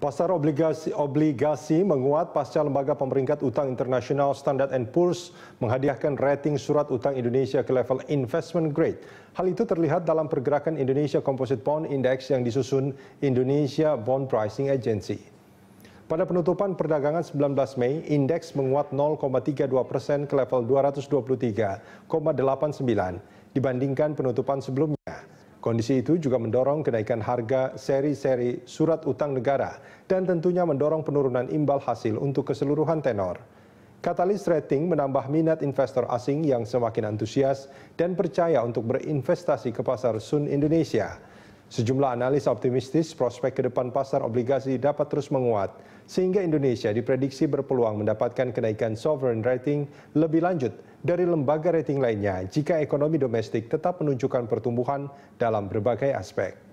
Pasar obligasi, obligasi menguat pasca lembaga pemeringkat utang internasional Standard Poor's menghadiahkan rating surat utang Indonesia ke level investment grade. Hal itu terlihat dalam pergerakan Indonesia Composite Bond Index yang disusun Indonesia Bond Pricing Agency. Pada penutupan perdagangan 19 Mei, indeks menguat 0,32 persen ke level 223,89 dibandingkan penutupan sebelumnya. Kondisi itu juga mendorong kenaikan harga seri-seri surat utang negara dan tentunya mendorong penurunan imbal hasil untuk keseluruhan tenor. Katalis rating menambah minat investor asing yang semakin antusias dan percaya untuk berinvestasi ke pasar Sun Indonesia. Sejumlah analis optimistis prospek ke depan pasar obligasi dapat terus menguat, sehingga Indonesia diprediksi berpeluang mendapatkan kenaikan sovereign rating lebih lanjut dari lembaga rating lainnya jika ekonomi domestik tetap menunjukkan pertumbuhan dalam berbagai aspek.